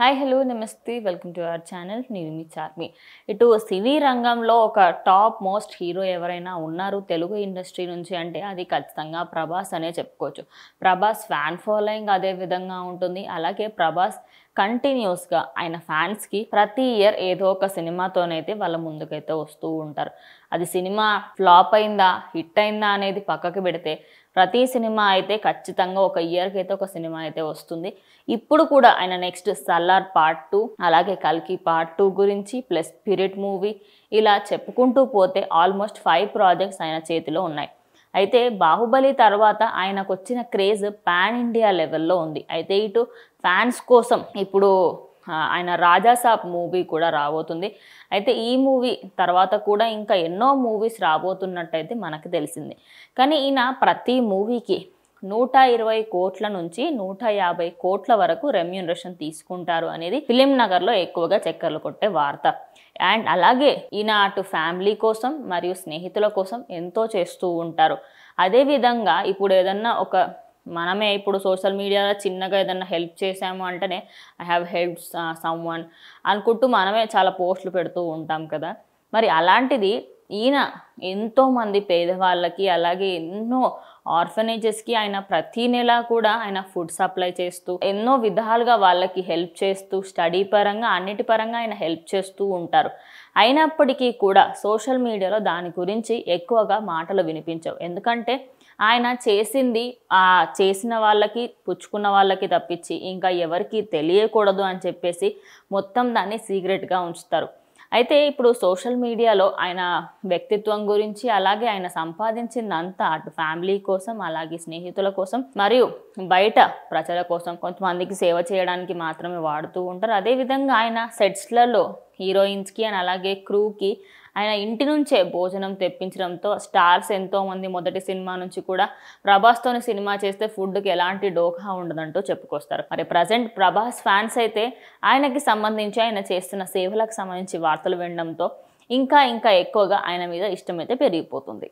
hi hello నమస్తే welcome to our channel నేను మీ చార్మి ఇటు సినీ రంగంలో ఒక టాప్ మోస్ట్ హీరో ఎవరైనా ఉన్నారు తెలుగు ఇండస్ట్రీ నుంచి అంటే అది ఖచ్చితంగా ప్రభాస్ అనే చెప్పుకోవచ్చు ప్రభాస్ ఫ్యాన్ ఫాలోయింగ్ అదే విధంగా ఉంటుంది అలాగే ప్రభాస్ కంటిన్యూస్గా ఆయన ఫ్యాన్స్కి ప్రతి ఇయర్ ఏదో ఒక సినిమాతోనైతే వాళ్ళ ముందుకైతే వస్తూ ఉంటారు అది సినిమా ఫ్లాప్ అయిందా హిట్ అయిందా అనేది పక్కకి పెడితే ప్రతి సినిమా అయితే ఖచ్చితంగా ఒక ఇయర్కి అయితే ఒక సినిమా అయితే వస్తుంది ఇప్పుడు కూడా ఆయన నెక్స్ట్ సల్లార్ పార్ట్ టూ అలాగే కల్కి పార్ట్ టూ గురించి ప్లస్ స్పిరిట్ మూవీ ఇలా చెప్పుకుంటూ పోతే ఆల్మోస్ట్ ఫైవ్ ప్రాజెక్ట్స్ ఆయన చేతిలో ఉన్నాయి అయితే బాహుబలి తర్వాత ఆయనకు వచ్చిన క్రేజ్ పాన్ ఇండియా లెవెల్లో ఉంది అయితే ఇటు ఫ్యాన్స్ కోసం ఇప్పుడు ఆయన రాజాసాబ్ మూవీ కూడా రాబోతుంది అయితే ఈ మూవీ తర్వాత కూడా ఇంకా ఎన్నో మూవీస్ రాబోతున్నట్టయితే మనకు తెలిసింది కానీ ఈయన ప్రతి మూవీకి నూట ఇరవై కోట్ల నుంచి నూట యాభై కోట్ల వరకు రెమ్యూనరేషన్ తీసుకుంటారు అనేది ఫిలిం నగర్లో ఎక్కువగా చక్కర్లు కొట్టే వార్త అండ్ అలాగే ఈయన అటు ఫ్యామిలీ కోసం మరియు స్నేహితుల కోసం ఎంతో చేస్తూ ఉంటారు అదేవిధంగా ఇప్పుడు ఏదన్నా ఒక మనమే ఇప్పుడు సోషల్ మీడియాలో చిన్నగా ఏదన్నా హెల్ప్ చేసాము అంటేనే I have help someone అనుకుంటూ మనమే చాలా పోస్టులు పెడుతూ ఉంటాం కదా మరి అలాంటిది ఈయన ఎంతోమంది పేదవాళ్ళకి అలాగే ఎన్నో ఆర్ఫనేజెస్కి ఆయన ప్రతీ నెల కూడా ఆయన ఫుడ్ సప్లై చేస్తూ ఎన్నో విధాలుగా వాళ్ళకి హెల్ప్ చేస్తూ స్టడీ పరంగా అన్నిటి పరంగా ఆయన హెల్ప్ చేస్తూ ఉంటారు అయినప్పటికీ కూడా సోషల్ మీడియాలో దాని గురించి ఎక్కువగా మాటలు వినిపించవు ఎందుకంటే ఆయన చేసింది ఆ చేసిన వాళ్ళకి పుచ్చుకున్న వాళ్ళకి తప్పించి ఇంకా ఎవరికి తెలియకూడదు అని చెప్పేసి మొత్తం దాన్ని సీక్రెట్గా ఉంచుతారు అయితే ఇప్పుడు సోషల్ మీడియాలో ఆయన వ్యక్తిత్వం గురించి అలాగే ఆయన సంపాదించిందంతా అటు ఫ్యామిలీ కోసం అలాగే స్నేహితుల కోసం మరియు బయట ప్రజల కోసం కొంతమందికి సేవ చేయడానికి మాత్రమే వాడుతూ ఉంటారు అదేవిధంగా ఆయన సెట్స్లలో హీరోయిన్స్కి అండ్ అలాగే క్రూకి ఆయన ఇంటి నుంచే భోజనం తెప్పించడంతో స్టార్స్ ఎంతోమంది మొదటి సినిమా నుంచి కూడా ప్రభాస్తోని సినిమా చేస్తే ఫుడ్కి ఎలాంటి డోకా ఉండదంటూ చెప్పుకొస్తారు మరి ప్రజెంట్ ప్రభాస్ ఫ్యాన్స్ అయితే ఆయనకి సంబంధించి ఆయన చేస్తున్న సేవలకు సంబంధించి వార్తలు వినడంతో ఇంకా ఇంకా ఎక్కువగా ఆయన మీద ఇష్టమైతే పెరిగిపోతుంది